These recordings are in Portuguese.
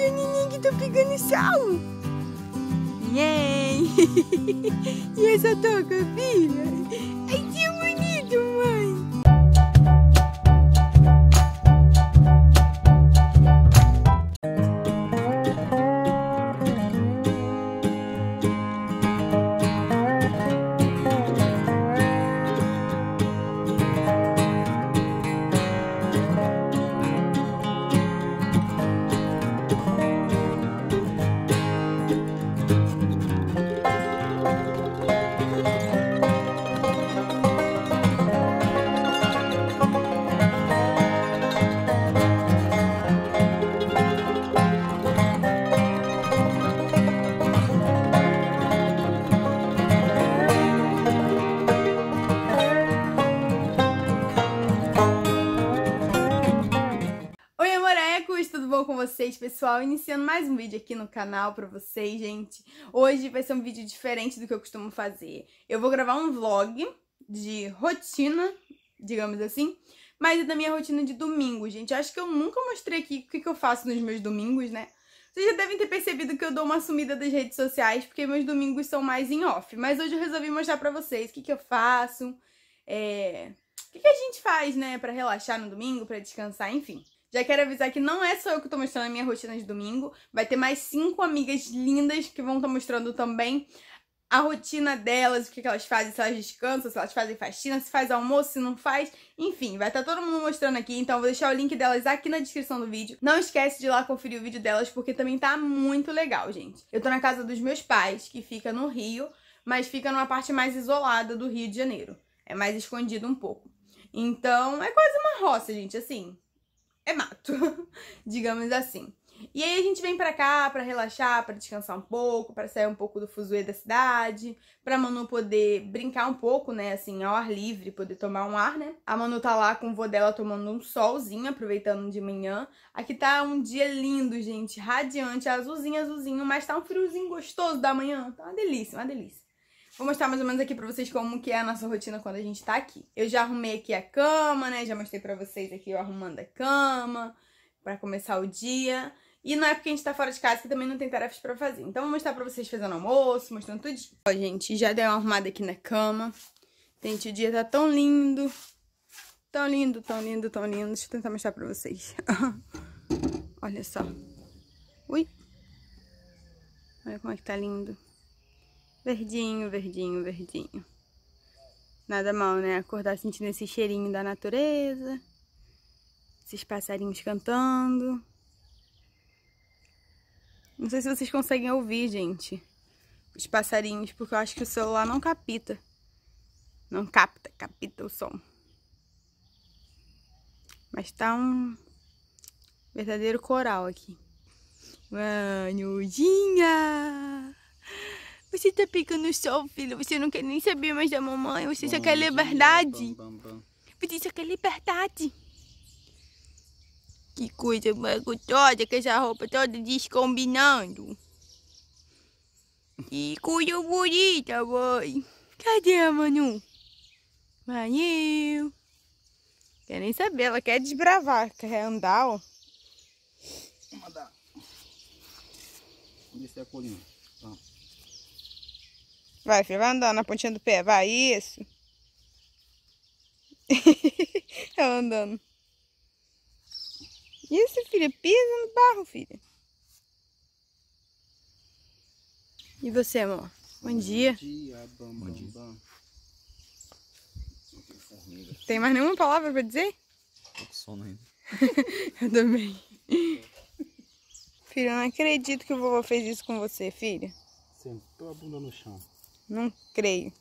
tinha neném que tá pegando sal. Yay! e essa toca, filha? Ai, que bonito! vocês, pessoal? Iniciando mais um vídeo aqui no canal pra vocês, gente. Hoje vai ser um vídeo diferente do que eu costumo fazer. Eu vou gravar um vlog de rotina, digamos assim, mas é da minha rotina de domingo, gente. acho que eu nunca mostrei aqui o que, eu faço nos meus domingos, né? Vocês já devem ter percebido que eu dou uma sumida das redes sociais, porque meus domingos são mais em off. Mas hoje eu resolvi mostrar pra vocês o que, que eu faço, é... O que, que a gente faz, né, pra relaxar no domingo, pra descansar, enfim. Já quero avisar que não é só eu que tô mostrando a minha rotina de domingo, vai ter mais cinco amigas lindas que vão estar tá mostrando também a rotina delas, o que, que elas fazem, se elas descansam, se elas fazem faxina, se faz almoço, se não faz, enfim, vai estar tá todo mundo mostrando aqui, então eu vou deixar o link delas aqui na descrição do vídeo. Não esquece de ir lá conferir o vídeo delas, porque também tá muito legal, gente. Eu tô na casa dos meus pais, que fica no Rio, mas fica numa parte mais isolada do Rio de Janeiro. É mais escondido um pouco. Então, é quase uma roça, gente, assim é mato, digamos assim. E aí a gente vem para cá para relaxar, para descansar um pouco, para sair um pouco do fuzuê da cidade, para Manu poder brincar um pouco, né, assim, ao ar livre, poder tomar um ar, né? A Manu tá lá com o vô dela tomando um solzinho, aproveitando de manhã. Aqui tá um dia lindo, gente, radiante, azulzinho, azulzinho, mas tá um friozinho gostoso da manhã, tá uma delícia, uma delícia. Vou mostrar mais ou menos aqui pra vocês como que é a nossa rotina quando a gente tá aqui. Eu já arrumei aqui a cama, né? Já mostrei pra vocês aqui eu arrumando a cama pra começar o dia. E não é porque a gente tá fora de casa que também não tem tarefas pra fazer. Então vou mostrar pra vocês fazendo almoço, mostrando tudo. Ó, gente, já dei uma arrumada aqui na cama. Gente, o dia tá tão lindo. Tão lindo, tão lindo, tão lindo. Deixa eu tentar mostrar pra vocês. Olha só. Ui. Olha como é que tá lindo. Verdinho, verdinho, verdinho. Nada mal, né? Acordar sentindo esse cheirinho da natureza, esses passarinhos cantando. Não sei se vocês conseguem ouvir, gente, os passarinhos, porque eu acho que o celular não capita. Não capta, capta o som. Mas tá um verdadeiro coral aqui. Manhudinha! Você tá pegando sol, filho. Você não quer nem saber mais da mamãe. Você bom só quer liberdade. Dia, bom, bom, Você só quer liberdade. Que coisa mais gostosa que essa roupa toda descombinando. Que coisa bonita, boy. Cadê a Manu? Manu. Quer nem saber, ela quer desbravar, quer andar, ó. Vamos andar. Vamos descer é a colina. Vai, filho, vai andando na pontinha do pé, vai, isso. Ela andando. Isso, filha, pisa no barro, filha. E você, amor? Bom dia. Bom dia, bom, bom, dia. bom. Tem mais nenhuma palavra pra dizer? Tô com sono ainda. eu também. filha, eu não acredito que o vovô fez isso com você, filha. Sentou a bunda no chão. Não creio.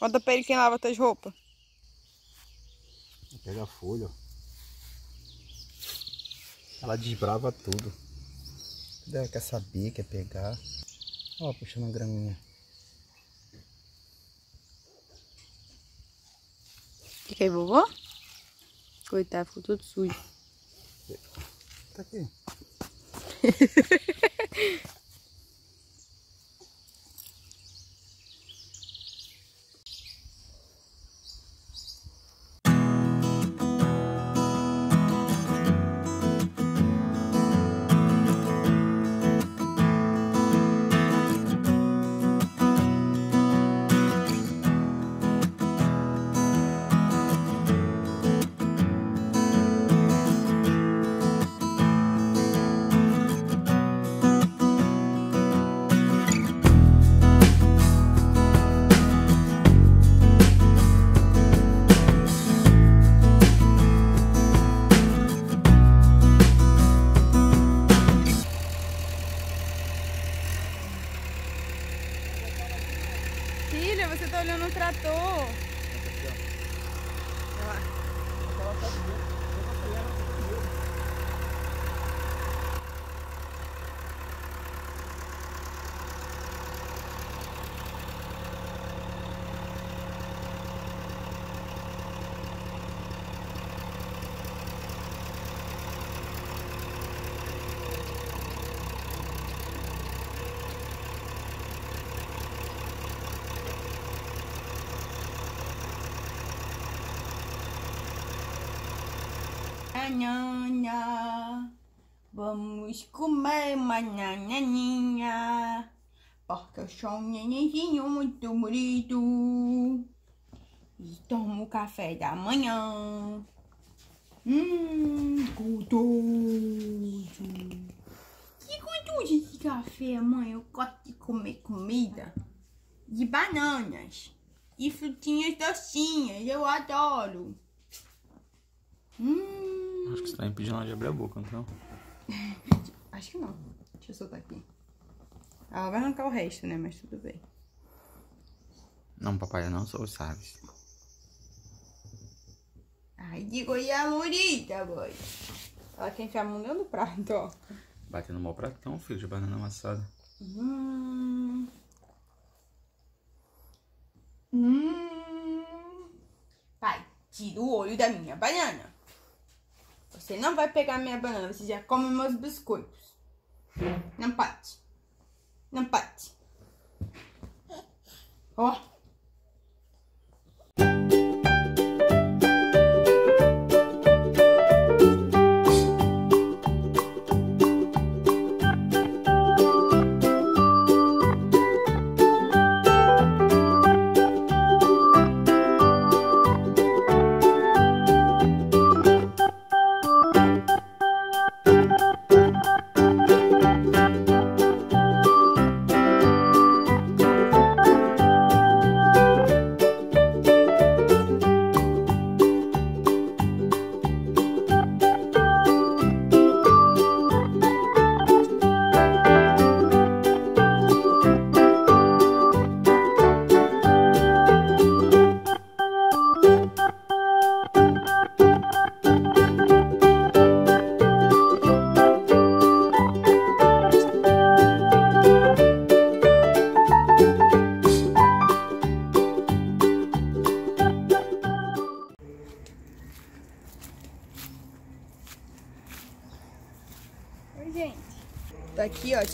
Conta pra ele quem lava tuas roupas. Pega a folha, Ela desbrava tudo. ela quer saber, quer pegar. Ó, puxando a graminha. Que que é, vovó? Coitado, ficou tudo sujo. Tá aqui. Vamos comer bananinha, porque eu sou um nenenzinho muito bonito. E tomo café da manhã. Hum, gostoso. Que gostoso esse café, mãe. Eu gosto de comer comida de bananas e frutinhas docinhas. Eu adoro. Hum. Acho que você tá impedindo ela de abrir a boca, não? Tá Acho que não. Deixa eu soltar aqui. Ela vai arrancar o resto, né? Mas tudo bem. Não, papai, eu não sou Chaves. Ai, de goiá morita, boy. Ela quer enfiar a mão dentro do prato, ó. Batendo no mau pratão, filho, de banana amassada. Hum. Hum. Pai, tira o olho da minha banana. Você não vai pegar minha banana, você já come meus biscoitos. Não pode. Não pode. Ó. Oh.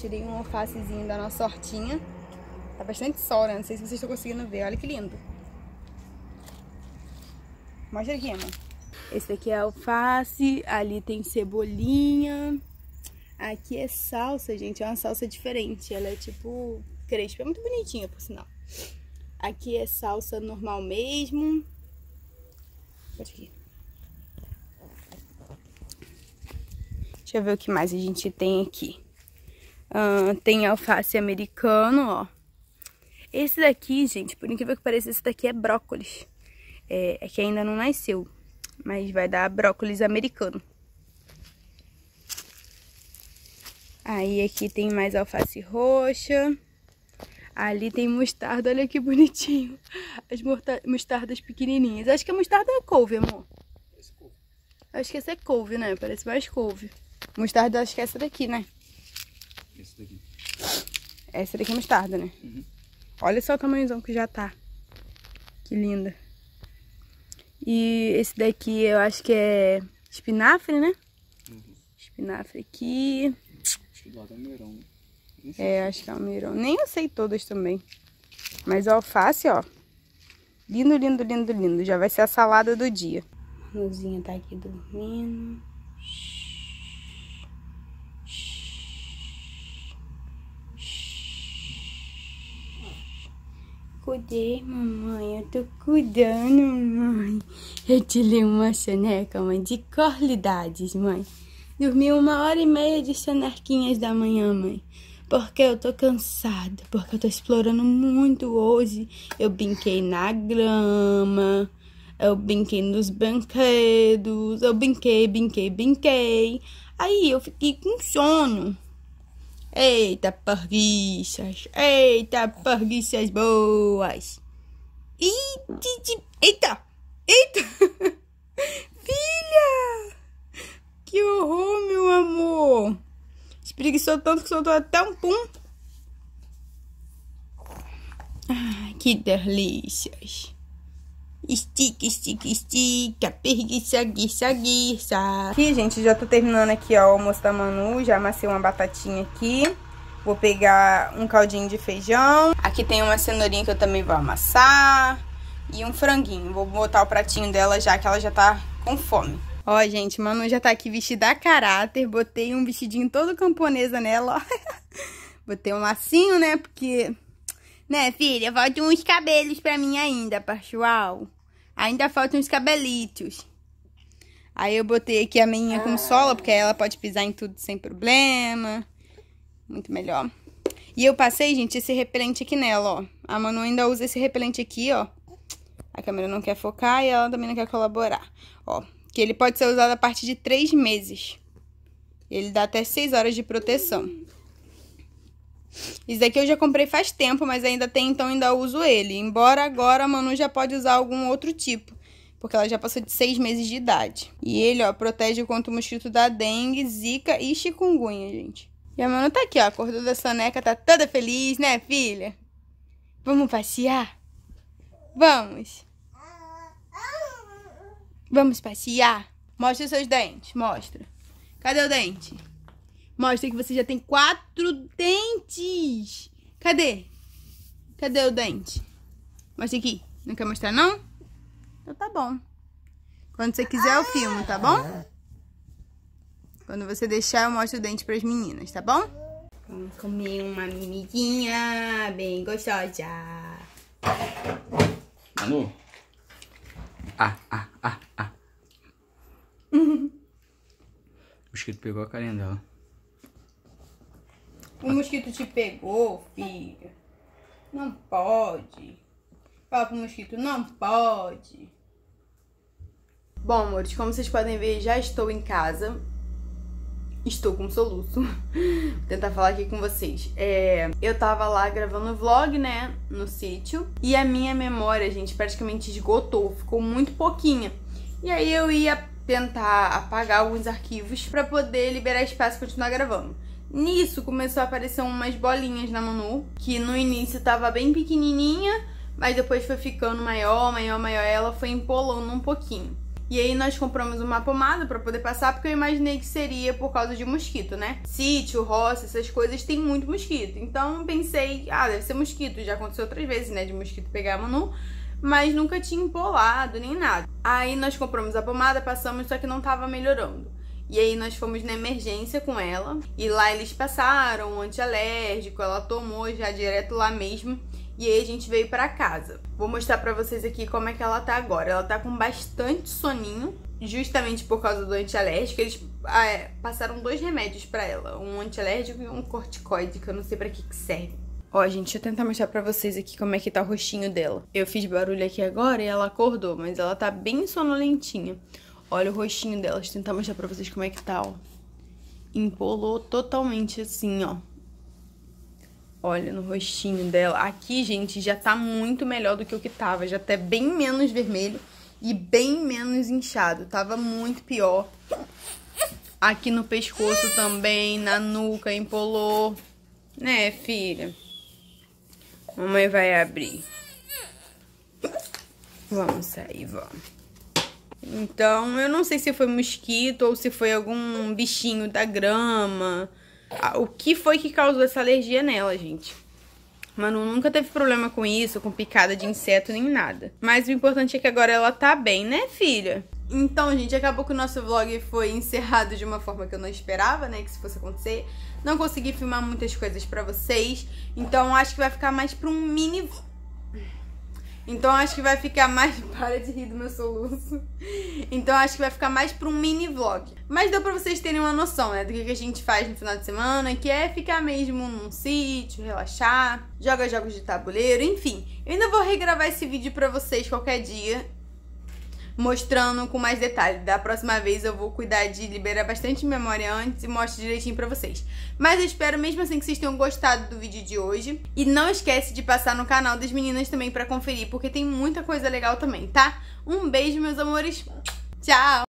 tirei um alfacezinho da nossa hortinha. Tá bastante sol, né? Não sei se vocês estão conseguindo ver. Olha que lindo. Mostra aqui, mano Esse daqui é alface, ali tem cebolinha. Aqui é salsa, gente. É uma salsa diferente. Ela é tipo crespa. É muito bonitinha, por sinal. Aqui é salsa normal mesmo. Pode aqui. Deixa eu ver o que mais a gente tem aqui. Uh, tem alface americano, ó. Esse daqui, gente, por incrível que pareça, esse daqui é brócolis. É, é que ainda não nasceu, mas vai dar brócolis americano. Aí aqui tem mais alface roxa. Ali tem mostarda, olha que bonitinho. As mostardas pequenininhas. Acho que a mostarda é couve, amor. Acho que essa é couve, né? Parece mais couve. Mostarda acho que é essa daqui, né? Essa daqui. Essa daqui é mostarda, né? Uhum. Olha só o tamanhozão que já tá. Que linda. E esse daqui eu acho que é espinafre, né? Uhum. Espinafre aqui. Acho que do lado né? é almeirão. É, acho que é almeirão. Nem eu sei todas também. Mas o alface, ó. Lindo, lindo, lindo, lindo. Já vai ser a salada do dia. A Luzinha tá aqui dormindo. cuidei, mamãe. Eu tô cuidando, mãe. Eu te li uma soneca, mãe, de qualidades, mãe. Dormi uma hora e meia de sonequinhas da manhã, mãe. Porque eu tô cansada, porque eu tô explorando muito hoje. Eu brinquei na grama, eu brinquei nos brinquedos, eu brinquei, brinquei, brinquei. Aí eu fiquei com sono. Eita preguiças, eita preguiças boas. Eita, eita, filha, que horror, meu amor. Espreguiçou tanto que soltou até um pum. Ai, que delícias. Estica, estica, estica, perguiça, guiça, guiça. Aqui, gente, já tô terminando aqui, ó, o almoço da Manu. Já amassei uma batatinha aqui. Vou pegar um caldinho de feijão. Aqui tem uma cenourinha que eu também vou amassar. E um franguinho. Vou botar o pratinho dela já, que ela já tá com fome. Ó, gente, Manu já tá aqui vestida a caráter. Botei um vestidinho todo camponesa nela, ó. Botei um lacinho, né, porque... Né, filha? volte uns cabelos pra mim ainda, parchual. Ainda faltam os cabelitos. Aí eu botei aqui a minha com sola, porque ela pode pisar em tudo sem problema. Muito melhor. E eu passei, gente, esse repelente aqui nela, ó. A Manu ainda usa esse repelente aqui, ó. A câmera não quer focar e ela também não quer colaborar. Ó, que ele pode ser usado a partir de três meses. Ele dá até seis horas de proteção. Esse daqui eu já comprei faz tempo, mas ainda tem, então ainda uso ele. Embora agora a Manu já pode usar algum outro tipo, porque ela já passou de seis meses de idade. E ele, ó, protege contra o mosquito da dengue, zika e chikungunya, gente. E a Manu tá aqui, ó, acordou da soneca, tá toda feliz, né, filha? Vamos passear? Vamos. Vamos passear? Mostra os seus dentes, mostra. Cadê o dente? Mostra que você já tem quatro dentes. Cadê? Cadê o dente? Mostra aqui. Não quer mostrar, não? Então tá bom. Quando você quiser, eu filmo, tá bom? Quando você deixar, eu mostro o dente pras meninas, tá bom? Vamos comer uma mimiguinha bem gostosa. Manu. Ah, ah, ah, ah. o escrito pegou a carinha dela. O mosquito te pegou, filho. Não pode. Fala pro mosquito, não pode. Bom, amores, como vocês podem ver, já estou em casa. Estou com soluço. Vou tentar falar aqui com vocês. É, eu tava lá gravando vlog, né? No sítio. E a minha memória, gente, praticamente esgotou. Ficou muito pouquinha. E aí eu ia tentar apagar alguns arquivos para poder liberar espaço e continuar gravando. Nisso começou a aparecer umas bolinhas na Manu, que no início tava bem pequenininha, mas depois foi ficando maior, maior, maior, ela foi empolando um pouquinho. E aí nós compramos uma pomada para poder passar, porque eu imaginei que seria por causa de mosquito, né? Sítio, roça, essas coisas tem muito mosquito. Então pensei, ah, deve ser mosquito, já aconteceu outras vezes, né, de mosquito pegar a Manu, mas nunca tinha empolado nem nada. Aí nós compramos a pomada, passamos, só que não tava melhorando. E aí nós fomos na emergência com ela. E lá eles passaram um antialérgico, ela tomou já direto lá mesmo. E aí a gente veio para casa. Vou mostrar para vocês aqui como é que ela tá agora. Ela tá com bastante soninho, justamente por causa do antialérgico. Eles ah, é, passaram dois remédios para ela, um antialérgico e um corticoide, que eu não sei para que que serve. Ó, gente, deixa eu tentar mostrar pra vocês aqui como é que tá o rostinho dela. Eu fiz barulho aqui agora e ela acordou, mas ela tá bem sonolentinha. Olha o rostinho dela, deixa eu tentar mostrar pra vocês como é que tá, ó. Empolou totalmente assim, ó. Olha no rostinho dela. Aqui, gente, já tá muito melhor do que o que tava. Já tá bem menos vermelho e bem menos inchado. Tava muito pior. Aqui no pescoço também, na nuca, empolou. Né, filha? Mamãe vai abrir. Vamos sair, vamos. Então, eu não sei se foi mosquito ou se foi algum bichinho da grama. Ah, o que foi que causou essa alergia nela, gente? Manu nunca teve problema com isso, com picada de inseto nem nada. Mas o importante é que agora ela tá bem, né, filha? Então, gente, acabou que o nosso vlog foi encerrado de uma forma que eu não esperava, né, que isso fosse acontecer. Não consegui filmar muitas coisas pra vocês, então acho que vai ficar mais pra um mini então acho que vai ficar mais. Para de rir do meu soluço. Então acho que vai ficar mais pra um mini vlog. Mas deu pra vocês terem uma noção, né? Do que, a gente faz no final de semana, que é ficar mesmo num sítio, relaxar, joga jogos de tabuleiro, enfim. Eu ainda vou regravar esse vídeo pra vocês qualquer dia mostrando com mais detalhe. Da próxima vez eu vou cuidar de liberar bastante memória antes e mostro direitinho pra vocês. Mas eu espero mesmo assim que vocês tenham gostado do vídeo de hoje. E não esquece de passar no canal das meninas também pra conferir, porque tem muita coisa legal também, tá? Um beijo, meus amores. Tchau!